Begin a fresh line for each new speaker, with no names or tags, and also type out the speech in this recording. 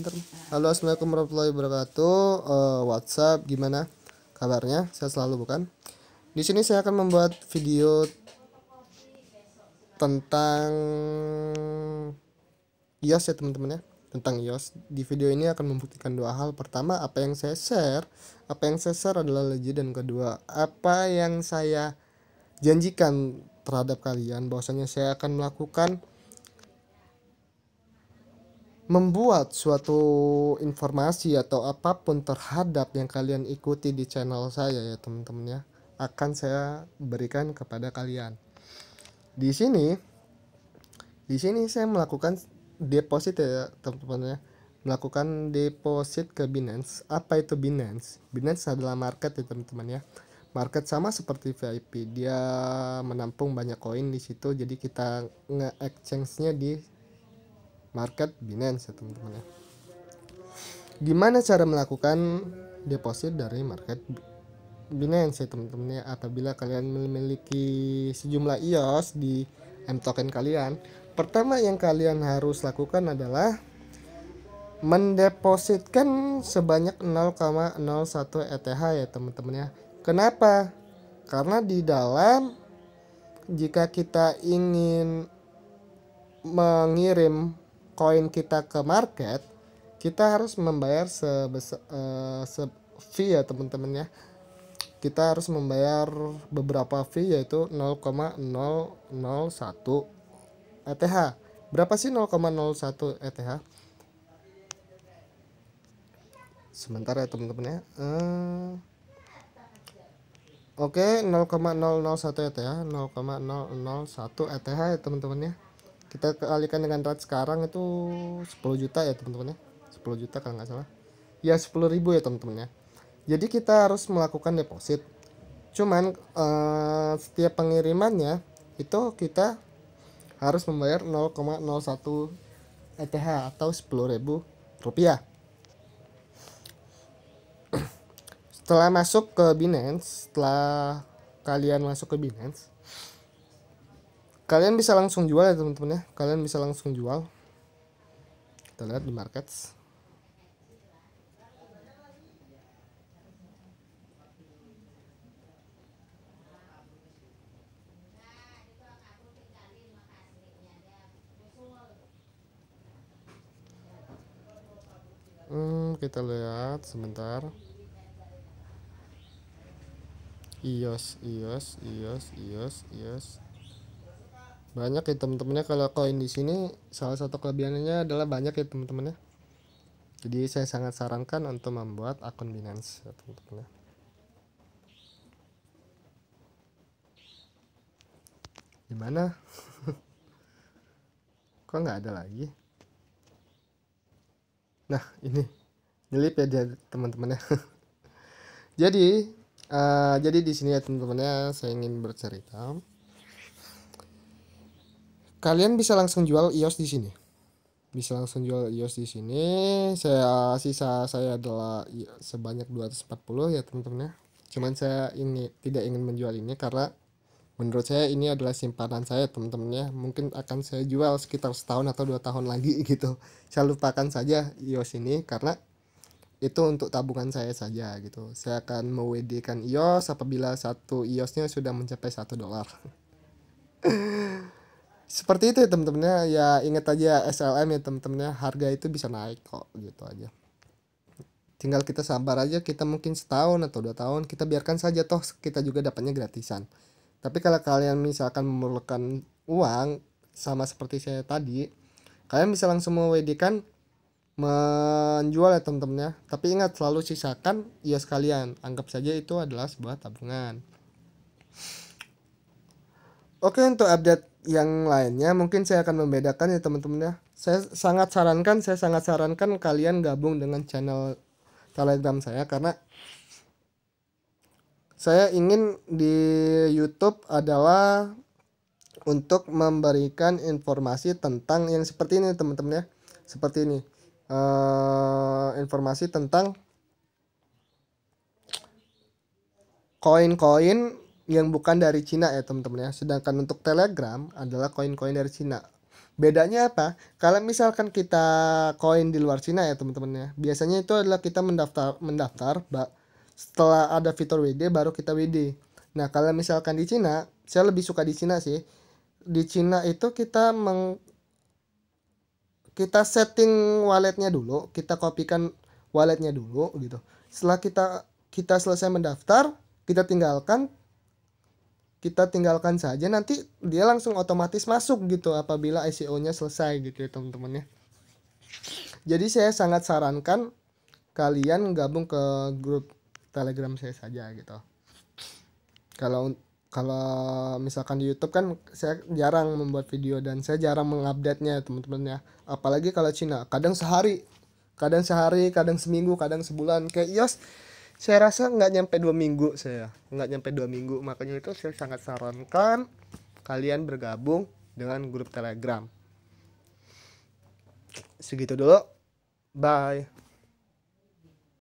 bentar. Halo, assalamualaikum warahmatullahi wabarakatuh. Uh, WhatsApp, gimana kabarnya? Saya selalu bukan. Di sini saya akan membuat video tentang iOS ya teman-teman ya tentang iOS di video ini akan membuktikan dua hal pertama apa yang saya share apa yang saya share adalah legit dan kedua apa yang saya janjikan terhadap kalian bahwasanya saya akan melakukan membuat suatu informasi atau apapun terhadap yang kalian ikuti di channel saya ya teman-teman ya akan saya berikan kepada kalian. Di sini di sini saya melakukan deposit ya teman-teman ya melakukan deposit ke Binance. Apa itu Binance? Binance adalah market ya teman-teman ya. Market sama seperti VIP, dia menampung banyak koin di situ jadi kita nge-exchange-nya di market Binance ya teman-teman ya. Gimana cara melakukan deposit dari market Binance ya teman-teman ya apabila kalian memiliki sejumlah EOS di M token kalian pertama yang kalian harus lakukan adalah mendepositkan sebanyak 0,01 ETH ya teman-teman ya kenapa karena di dalam jika kita ingin mengirim koin kita ke market kita harus membayar sebesar uh, eh, se fee ya teman-teman ya kita harus membayar beberapa fee yaitu 0,001 ETH berapa sih 0,01 ETH sebentar ya teman-teman ya uh, oke okay, 0,001 ETH 0,001 ETH ya teman-teman ya kita kalikan dengan rate sekarang itu 10 juta ya teman-teman ya 10 juta kalau nggak salah ya 10 ribu ya teman-teman ya jadi kita harus melakukan deposit cuman eh, setiap pengirimannya itu kita harus membayar 0,01 ETH atau 10 ribu rupiah setelah masuk ke Binance setelah kalian masuk ke Binance kalian bisa langsung jual ya teman-teman ya kalian bisa langsung jual kita lihat di market Hmm, kita lihat sebentar. Ios, ios, ios, ios, ios banyak ya teman-temannya kalau koin di sini salah satu kelebihannya adalah banyak ya teman-temannya jadi saya sangat sarankan untuk membuat akun Binance ya teman-temannya gimana kok nggak ada lagi nah ini nyelip ya dia teman-temannya jadi uh, jadi di sini ya teman-temannya saya ingin bercerita kalian bisa langsung jual iOS di sini bisa langsung jual iOS di sini saya sisa saya adalah sebanyak 240 ya teman-teman ya cuman saya ini tidak ingin menjual ini karena menurut saya ini adalah simpanan saya teman-teman ya mungkin akan saya jual sekitar setahun atau dua tahun lagi gitu saya lupakan saja iOS ini karena itu untuk tabungan saya saja gitu saya akan mewedikan iOS apabila satu iOSnya sudah mencapai satu dolar seperti itu ya teman temennya ya inget aja SLM ya teman temennya harga itu bisa naik kok gitu aja tinggal kita sabar aja kita mungkin setahun atau dua tahun kita biarkan saja toh kita juga dapatnya gratisan tapi kalau kalian misalkan memerlukan uang sama seperti saya tadi kalian bisa langsung mewedikan menjual ya teman-temannya tapi ingat selalu sisakan ya sekalian anggap saja itu adalah sebuah tabungan oke untuk update yang lainnya mungkin saya akan membedakan ya teman-teman ya. Saya sangat sarankan, saya sangat sarankan kalian gabung dengan channel Telegram saya karena saya ingin di YouTube adalah untuk memberikan informasi tentang yang seperti ini teman-teman ya. Seperti ini. Uh, informasi tentang koin-koin yang bukan dari Cina ya teman-teman ya. Sedangkan untuk Telegram adalah koin-koin dari Cina. Bedanya apa? Kalau misalkan kita koin di luar Cina ya teman-teman ya. Biasanya itu adalah kita mendaftar mendaftar setelah ada fitur WD baru kita WD. Nah, kalau misalkan di Cina, saya lebih suka di Cina sih. Di Cina itu kita meng kita setting walletnya dulu, kita kopikan walletnya dulu gitu. Setelah kita kita selesai mendaftar, kita tinggalkan kita tinggalkan saja nanti dia langsung otomatis masuk gitu apabila ICO-nya selesai gitu ya teman-teman ya. Jadi saya sangat sarankan kalian gabung ke grup Telegram saya saja gitu. Kalau kalau misalkan di YouTube kan saya jarang membuat video dan saya jarang mengupdate-nya teman-teman ya. Apalagi kalau Cina, kadang sehari, kadang sehari, kadang seminggu, kadang sebulan kayak iOS saya rasa nggak nyampe dua minggu saya nggak nyampe dua minggu makanya itu saya sangat sarankan kalian bergabung dengan grup telegram segitu dulu bye